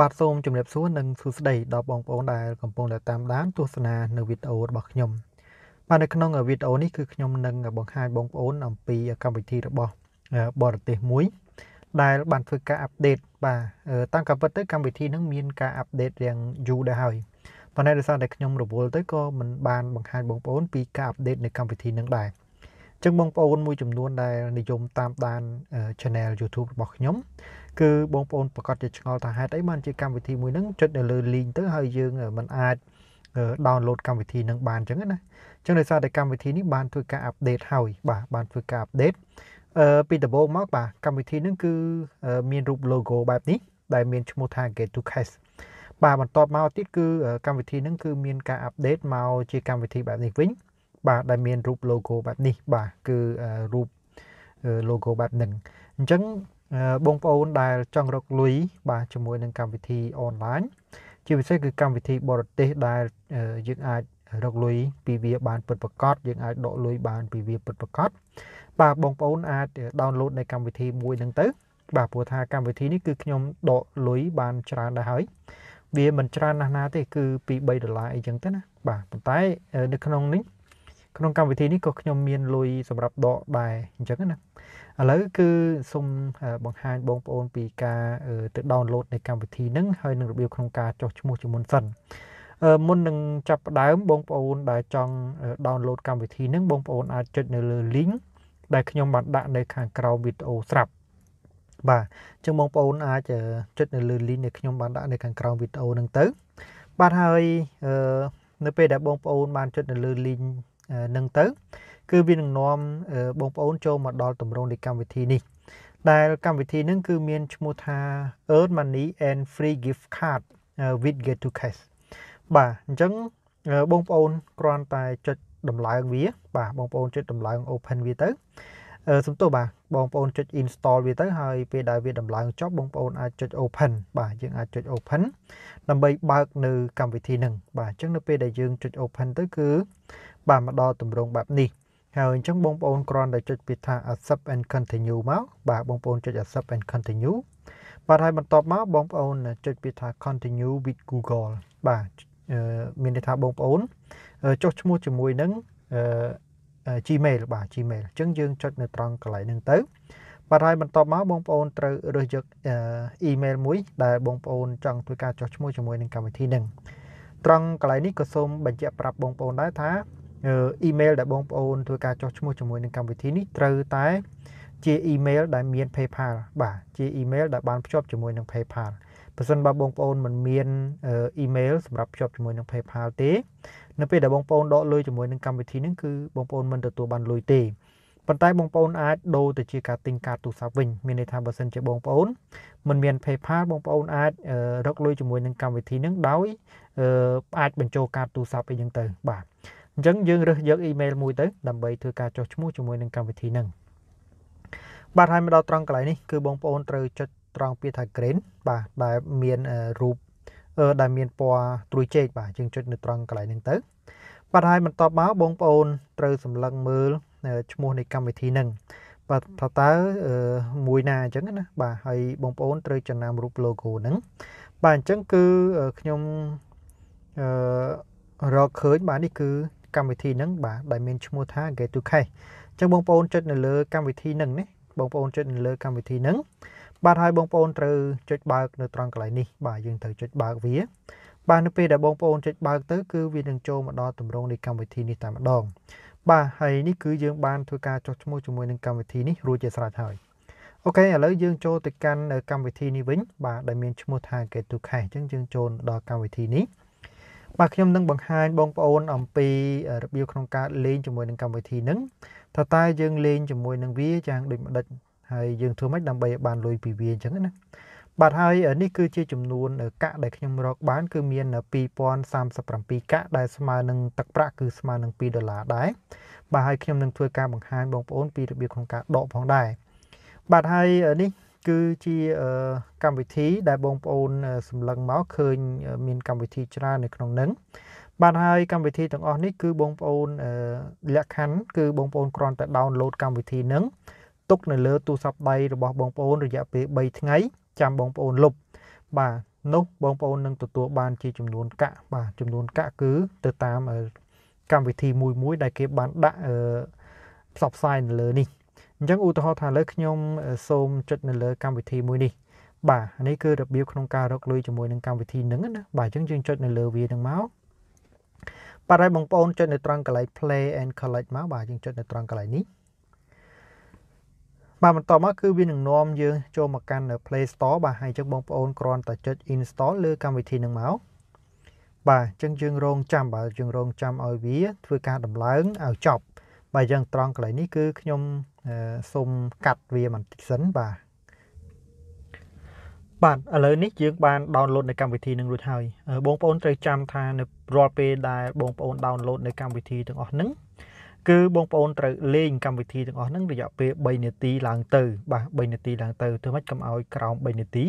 បាទសូមជម្រាបសួរនិងសួស្តីដល់បងប្អូនដែលកំពុងតែតាមដានទស្សនានៅវីដេអូរបស់ខ្ញុំបាទនៅក្នុងវីដេអូនេះគឺខ្ញុំនឹងបង្ហាញបងប្អូនអំពីកម្មវិធីរបស់បរទេសមួយ ដែលបានធ្វើការអាប់ដេតបាទតាមការពិតទៅកម្មវិធីនឹងមានការអាប់ដេតរៀងយូរដែរហើយប៉ុន្តែដោយសារតែខ្ញុំរវល់ទៅក៏មិនបានបង្ហាញបងប្អូនពីការអាប់ដេតនៃកម្មវិធីនឹងដែរចឹងបងប្អូនមួយចំនួនដែលនិយមតាមដាន channel YouTube របស់ខ្ញុំគឺបងប្អូនប្រកាសជាឆ្ងល់ថាហេតុអីបានជាកម្មវិធីមួយហ្នឹងចុចនៅលើ link ទៅហើយយើងមិនអាច download កម្មវិធីនឹងបានចឹងណាចឹងដោយសារតែកម្មវិធីនេះបានធ្វើការ update ហើយបាទបានធ្វើការ update អឺពីដំបូងមកបាទកម្មវិធីនឹងគឺមានរូប logo បែបនេះដែលមានឈ្មោះថា Gate to Cash បាទបន្ទាប់មកទៀតគឺកម្មវិធីនឹងគឺមានការ update មកជាកម្មវិធីបែបនេះវិញបាទដែលមានរូប logo បែបនេះបាទគឺរូប logo បែបហ្នឹងអញ្ចឹងបងប្អូនដែលចង់រកលុយបាទជាមួយនឹងកម្មវិធី online ជាពិសេសគឺកម្មវិធីបរទេសដែលយើងអាចរកលុយពីវាបានពិតប្រាកដយើងអាចដកលុយបានពីវាពិតប្រាកដបាទបងប្អូនអាច download នៅកម្មវិធីមួយហ្នឹងទៅ បាទព្រោះថាកម្មវិធីនេះគឺខ្ញុំដកលុយបានច្រើនដែរហើយ វាមិនច្រើនណាស់ណា ទេគឺពី3ដុល្លារអីចឹងទៅណាបាទប៉ុន្តែនៅក្នុងនេះក្នុងកម្មវិធីនេះក៏ខ្ញុំមានលុយសម្រាប់ដកដែរអញ្ចឹងណាឥឡូវគឺសូមបង្ហាញបងប្អូនពីការទៅ download នៃកម្មវិធីហ្នឹងហើយនឹងរបៀបក្នុងការចុះឈ្មោះជាមុនសិនមុននឹងចាប់ផ្ដើមបងប្អូនដែលចង់ download កម្មវិធីហ្នឹងបងប្អូន អាចចុចនៅលើ link ដែលខ្ញុំបានដាក់នៅខាងក្រោមវីដេអូស្រាប់បាទអញ្ចឹងបងប្អូនអាចចុចនៅលើ link ដែលខ្ញុំបានដាក់នៅខាងក្រោមវីដេអូហ្នឹងទៅបាទហើយនៅពេលដែលបងប្អូនបានចុចនៅលើ link នឹងទៅ គឺវានឹងនាំបងប្អូន ចូលមកដល់ទម្រង់នៃកម្មវិធីនេះដែលកម្មវិធីនឹងគឺមានឈ្មោះថា Earn Money and Free Gift Card with Get to Cash បាទអញ្ចឹងបងប្អូនគ្រាន់តែចុចតម្លើងវាបាទបងប្អូនចុចតម្លើង open វាទៅសំទោសបាទបងប្អូនចុច install វាទៅហើយពេលដែលវាដំឡើងចប់បងប្អូនអាចចុច open បាទយើងអាចចុច open ដើម្បីបើកនៅកម្មវិធីនឹងបាទអញ្ចឹងនៅពេលដែលយើងចុច open ទៅគឺបាទមកដល់ទម្រង់បែបនេះហើយអញ្ចឹងបងប្អូនគ្រាន់តែចុចពាក្យថា accept and continue មកបាទបងប្អូនចុច accept and continue បាទហើយបន្ទាប់មកបងប្អូនចុចពាក្យថា continue with Google បាទមានន័យថាបងប្អូនចុះឈ្មោះជាមួយនឹង Gmail បាទ Gmail អញ្ចឹងយើងចុចនៅត្រង់កន្លែងហ្នឹងទៅបាទហើយបន្ទាប់មកបងប្អូនត្រូវរើសយកអ៊ីមែលមួយដែលបងប្អូនចង់ធ្វើការចុះឈ្មោះជាមួយនឹងកម្មវិធីហ្នឹងត្រង់កន្លែងនេះក៏សូមបញ្ជាក់ប្រាប់បងប្អូនដែរថាអ៊ីមែលដែលបងប្អូនធ្វើការចុះឈ្មោះជាមួយនឹងកម្មវិធីនេះត្រូវតែជាអ៊ីមែលដែលមាន PayPal បាទជាអ៊ីមែលដែលបានភ្ជាប់ជាមួយនឹង PayPal ប្រសិនបើបងប្អូនមិនមានអ៊ីមែលសម្រាប់ភ្ជាប់ជាមួយនឹង PayPal ទេនៅពេលដែលបងប្អូនដកលុយជាមួយនឹងកម្មវិធីនេះគឺបងប្អូនមិនទទួលបានលុយទេប៉ុន្តែបងប្អូនអាចដូរទៅជាការទិញកាតទូរស័ព្ទវិញមានន័យថាបើសិនជាបងប្អូនមិនមាន PayPal បងប្អូនអាច រកលុយជាមួយនឹងកម្មវិធីនឹងដោយអាចបញ្ចូលកាតទូរស័ព្ទអីចឹងទៅបាទអញ្ចឹងយើងរើសយក email មួយទៅដើម្បីធ្វើការចុះឈ្មោះជាមួយនឹងកម្មវិធីនឹងបាទហើយមកដល់ត្រង់កន្លែងនេះគឺបងប្អូនត្រូវចុចត្រង់ពាក្យថា grain បាទដែលមានរូបដែលមានពណ៌ត្រួយចេកបាទយើងចុចនៅត្រង់កន្លែងហ្នឹងទៅបាទហើយបន្តមកបងប្អូនត្រូវសម្លឹងមើលឈ្មោះនៃកម្មវិធីហ្នឹងបាទថាតើមួយណាអញ្ចឹងណាបាទហើយបងប្អូនត្រូវចំណាំរូប logo ហ្នឹងបាទអញ្ចឹងគឺខ្ញុំអឺរកឃើញបាទនេះគឺកម្មវិធីហ្នឹងបាទដែលមានឈ្មោះថា Get to Cash អញ្ចឹងបងប្អូនចុចនៅលើកម្មវិធីហ្នឹងណាបងប្អូនចុចនៅលើកម្មវិធីហ្នឹងបាទហើយបងប្អូនត្រូវចុចបើកនៅត្រង់កន្លែងនេះបាទយើងត្រូវចុចបើកវា បាទនៅពេលដែលបងប្អូនចុចបើកទៅគឺវានឹងចូលមកដល់ទម្រង់នៃកម្មវិធីនេះតែម្ដងបាទហើយនេះគឺយើងបានធ្វើការចុះឈ្មោះជាមួយនឹងកម្មវិធីនេះរួចជាស្រេចហើយអូខេឥឡូវយើងចូលទៅកាន់កម្មវិធីនេះវិញបាទដែលមានឈ្មោះថា Get to Cash អញ្ចឹងយើងចូលដល់កម្មវិធីនេះបាទខ្ញុំនឹងបង្ហាញបងប្អូន អំពីរបៀបក្នុងការលេងជាមួយនឹងកម្មវិធីហ្នឹងថាតើយើងលេងជាមួយនឹងវាយ៉ាងដូចម្ដេចហើយយើងធ្វើម៉េចដើម្បីឲ្យបានលុយពីវាអញ្ចឹងណាបាទហើយនេះគឺជាចំនួនកាក់ដែលខ្ញុំរកបានគឺមាន2037កាក់ដែលស្មើនឹងទឹកប្រាក់គឺស្មើនឹង2ដុល្លារដែរបាទហើយខ្ញុំនឹងធ្វើការបង្ហាញបងប្អូនពីរបៀបក្នុងការដកផងដែរបាទហើយនេះគឺជាកម្មវិធីដែលបងប្អូនសម្លឹងមកឃើញមានកម្មវិធីច្រើននៅក្នុងនឹងបាទហើយកម្មវិធីទាំងអស់នេះគឺបងប្អូនលក្ខខណ្ឌគឺបងប្អូនគ្រាន់តែ download កម្មវិធីនឹងទុកនៅលើទូរស័ព្ទដៃរបស់បងប្អូនរយៈពេល3ថ្ងៃចាំបងប្អូនលុបបាទនោះបងប្អូននឹងទទួលបានជាចំនួនកាក់បាទចំនួនកាក់គឺទៅតាមកម្មវិធីមួយមួយដែលគេបានដាក់ផ្សព្វផ្សាយនៅលើនេះអញ្ចឹងឧទាហរណ៍ថាលើខ្ញុំសូមចុចនៅលើកម្មវិធីមួយនេះ បាទនេះគឺរបៀបក្នុងការរកលុយជាមួយនឹងកម្មវិធីហ្នឹងណាបាទអញ្ចឹងយើងចុចនៅលើវាហ្នឹងមកបាទហើយបងប្អូនចុចនៅត្រង់កន្លែង play and collect មកបាទយើងចុចនៅត្រង់កន្លែងនេះបាទបន្តមកគឺវានឹងនាំយើងចូលមកកាន់នៅ Play Store បាទហើយអញ្ចឹងបងប្អូនគ្រាន់តែចុច install លើកម្មវិធីហ្នឹងមកបាទអញ្ចឹងយើងរងចាំបាទយើងរងចាំឲ្យវា ធ្វើការដំឡើងឲ្យចប់បាទអញ្ចឹងត្រង់កន្លែងនេះគឺខ្ញុំសូមកាត់វាបន្តិចសិនបាទបាទឥឡូវនេះយើងបានដោនឡូតនៅកម្មវិធីនឹងរួចហើយបងប្អូនត្រូវចាំថានៅរាល់ពេលដែលបងប្អូនដោនឡូតនៅកម្មវិធីទាំងអស់ហ្នឹងគឺបងប្អូនត្រូវលេងកម្មវិធីទាំងអស់ហ្នឹងរយៈពេល3នាទីឡើងទៅបាទ3នាទីឡើងទៅធ្វើម៉េចកុំឲ្យក្រោម3នាទី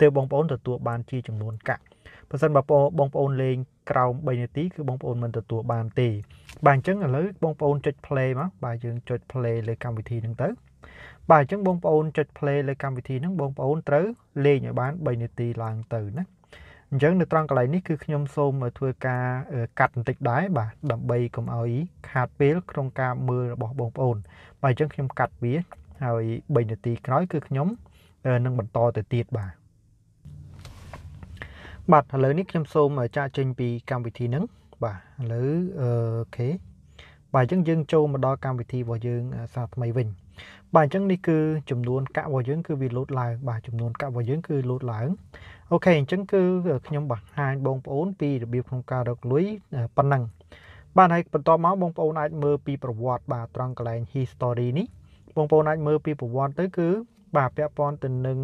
ទើបបងប្អូនទទួលបានជាចំនួនកាក់បើសិនបើបងប្អូនលេងក្រោម3នាទីគឺបងប្អូនមិនទទួលបានទេបាទអញ្ចឹងឥឡូវបងប្អូនចុច play មកបាទយើងចុច play លើកម្មវិធីហ្នឹងទៅបាទអញ្ចឹងបងប្អូនចុច play លើកម្មវិធីហ្នឹងបងប្អូនត្រូវលេងឲ្យបាន3នាទីឡើងទៅណាអញ្ចឹងនៅត្រង់កន្លែងនេះគឺខ្ញុំសូមធ្វើការកាត់បន្តិចដែរបាទដើម្បីកុំឲ្យខាតពេល ក្នុងការមើលរបស់បងប្អូនបាទអញ្ចឹងខ្ញុំកាត់វាហើយ3នាទីក្រោយគឺខ្ញុំនឹងបន្តទៅទៀតបាទបាទឥឡូវនេះខ្ញុំសូមចាក់ចេញពីកម្មវិធីហ្នឹងបាទឥឡូវអូខេបាទអញ្ចឹងយើងចូលមកដល់កម្មវិធីរបស់យើងសារថ្មីវិញបាទអញ្ចឹងនេះគឺចំនួនកាក់របស់យើងគឺវាលោតឡើងបាទចំនួនកាក់របស់យើងគឺលោតឡើងអូខេអញ្ចឹងគឺខ្ញុំបង្ហាញបងប្អូនពីរបៀបក្នុងការរកលុយប៉ុណ្ណឹងបាទហើយបន្តមកបងប្អូនអាចមើលពីប្រវត្តិបាទត្រង់កន្លែង history នេះបងប្អូនអាចមើលពីប្រវត្តិទៅគឺបាទពាក់ព័ន្ធទៅនឹង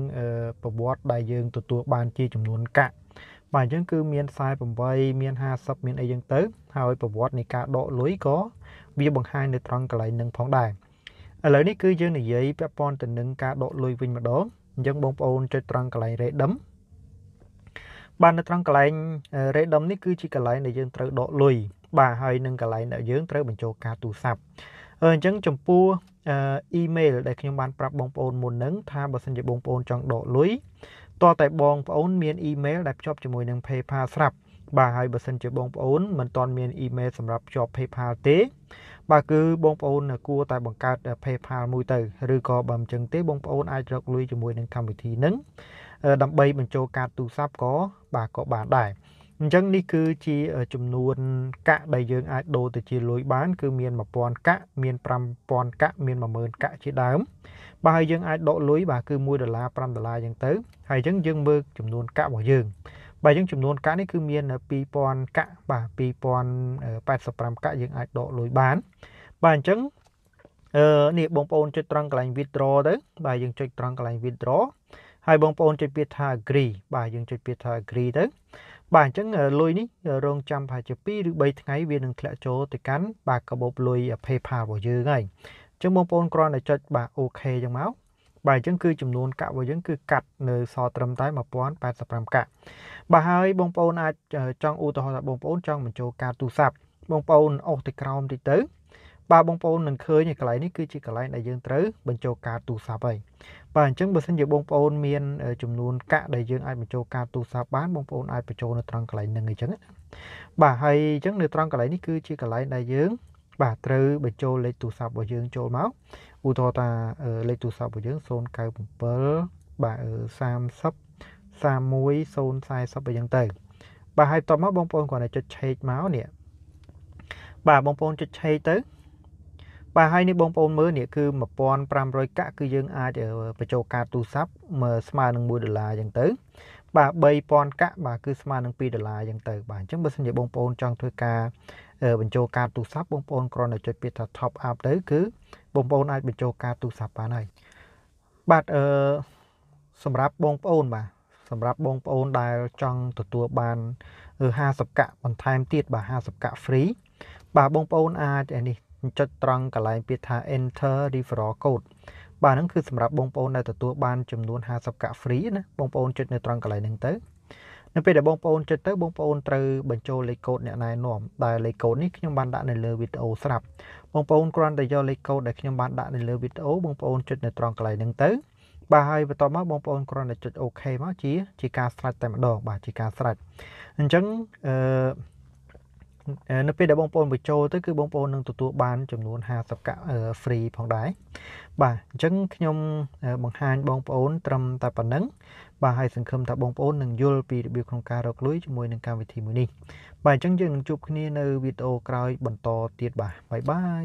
ប្រវត្តិដែលយើងទទួលបានជាចំនួនកាក់បាទអញ្ចឹងគឺមាន48មាន50មានអីចឹងទៅហើយប្រវត្តិនៃការដកលុយក៏វាបង្ហាញនៅត្រង់កន្លែងនឹងផងដែរឥឡូវនេះគឺយើងនិយាយពាក់ព័ន្ធទៅនឹងការដកលុយវិញម្ដងអញ្ចឹងបងប្អូនចុចត្រង់កន្លែង random បាទនៅត្រង់កន្លែង random នេះគឺជាកន្លែងដែលយើងត្រូវដកលុយបាទហើយនឹងកន្លែងដែលយើងត្រូវបញ្ចូលការទូរស័ព្ទអញ្ចឹងចំពោះអ៊ីមែលដែលខ្ញុំបានប្រាប់បងប្អូនមុននឹងថាបើសិនជាបងប្អូនចង់ដកលុយតោះតែបងប្អូនមានអ៊ីមែលដែលភ្ជាប់ជាមួយនឹង PayPal ស្រាប់បាទហើយបើសិនជាបងប្អូនមិនទាន់មានអ៊ីមែលសម្រាប់ភ្ជាប់ PayPal ទេ បាទគឺបងប្អូនគួរតែបង្កើត PayPal មួយទៅឬក៏បើមិនចឹងទេបងប្អូនអាចរកលុយជាមួយនឹងកម្មវិធីនឹងដើម្បីបញ្ចូលកាតទូរស័ព្ទក៏បាទក៏បានដែរអញ្ចឹងនេះគឺជាចំនួនកាក់ដែលយើងអាចដូរទៅជាលុយបានគឺមាន1000កាក់មាន5000កាក់មាន10000កាក់ជាដើមបាទហើយយើងអាចដកលុយបាទគឺ1ដុល្លារ5ដុល្លារអញ្ចឹងទៅហើយអញ្ចឹងយើងមើលចំនួន កាក់របស់យើងបាទអញ្ចឹងចំនួនកាក់នេះគឺមាន2000កាក់បាទ2085កាក់យើងអាចដកលុយបានបាទអញ្ចឹងអឺនេះបងប្អូនចុចត្រង់កន្លែង withdraw ទៅបាទយើងចុចត្រង់កន្លែង withdraw ហើយបងប្អូនចុចពាក្យថា agree បាទយើងចុចពាក្យថា agree ទៅបាទអញ្ចឹងលុយនេះរងចាំប្រហែលជា2ឬ3ថ្ងៃវានឹងធ្លាក់ចូលទៅកាន់បាទកាបូបលុយ PayPal របស់យើងហើយអញ្ចឹងបងប្អូនគ្រាន់តែចុចបាទ OK អញ្ចឹងមកបាទអញ្ចឹងគឺចំនួនកាក់របស់យើងគឺកាត់នៅសល់ត្រឹមតែ1085កាក់បាទហើយបងប្អូនអាចចង់ឧទាហរណ៍ថាបងប្អូនចង់បញ្ចូលការទូរស័ព្ទបងប្អូនអុសទៅក្រោមតិចទៅបាទបងប្អូននឹងឃើញកន្លែងនេះគឺជាកន្លែងដែលយើងត្រូវបញ្ចូលការទូរស័ព្ទហើយកបាទអញ្ចឹងបើសិនជាបងប្អូនមានចំនួនកាក់ដែលយើងអាចបញ្ចូលការទូរស័ព្ទបានបងប្អូនអាចបញ្ចូលនៅត្រង់កន្លែងហ្នឹងអញ្ចឹងបាទហើយអញ្ចឹងនៅត្រង់កន្លែងនេះគឺជាកន្លែងដែលយើង បាទត្រូវបញ្ចូលលេខទូរស័ព្ទរបស់យើងចូលមកឧទាហរណ៍ថាលេខទូរស័ព្ទរបស់យើង097បាទ30 31040អញ្ចឹងទៅបាទហើយបន្ទាប់មកបងប្អូនគ្រាន់តែចុចឆេកមកនេះបាទបងប្អូនចុចឆេកទៅបាទហើយនេះបងប្អូនមើលនេះគឺ1500កាក់គឺយើងអាចបញ្ចូលកាតទូរស័ព្ទមើលស្មើនឹង1ដុល្លារអញ្ចឹងទៅ បាទ3000កាក់បាទគឺស្មើនឹង2ដុល្លារអញ្ចឹងទៅបាទអញ្ចឹងបើសិនជាបងប្អូនចង់ធ្វើការបញ្ចូលកាតទូរស័ព្ទបងប្អូនគ្រាន់តែចុចពាក្យថា top up ទៅគឺបងប្អូនអាចបញ្ចូលកាតទូរស័ព្ទបានហើយបាទអឺសម្រាប់បងប្អូនបាទសម្រាប់បងប្អូនដែលចង់ទទួលបាន50កាក់បន្ថែមទៀតបាទ50កាក់ free បាទបងប្អូនអាចនេះចុចត្រង់កន្លែងពាក្យថា enter referral code បាទហ្នឹងគឺសម្រាប់បងប្អូនដែលទទួលបាន ចំនួន50កាក់ free ណាបងប្អូនចុចនៅត្រង់កន្លែងហ្នឹងទៅនៅពេលដែលបងប្អូនចុចទៅបងប្អូនត្រូវបញ្ចូលលេខកូដអ្នកណែនាំដែលលេខកូដនេះខ្ញុំបានដាក់នៅលើវីដេអូស្រាប់បងប្អូនគ្រាន់តែយកលេខកូដដែលខ្ញុំបានដាក់នៅលើវីដេអូបងប្អូនចុចនៅត្រង់កន្លែងហ្នឹងទៅបាទហើយបន្ទាប់មកបងប្អូនគ្រាន់តែចុច OK មកជាជាការស្រេចតែម្ដងបាទជាការស្រេចអញ្ចឹងអឺនៅពេលដែលបងប្អូនបញ្ចូលទៅគឺបងប្អូននឹងទទួលបានចំនួន50កាក់ free ផងដែរបាទអញ្ចឹងខ្ញុំបង្ហាញបងប្អូនត្រឹមតែប៉ុណ្ណឹងបាទហើយសង្ឃឹមថាបងប្អូននឹងយល់ពីរបៀបក្នុងការរកលុយជាមួយនឹងកម្មវិធីមួយនេះបាទអញ្ចឹងយើងនឹងជួបគ្នានៅវីដេអូក្រោយបន្តទៀតបាទបាយបាយ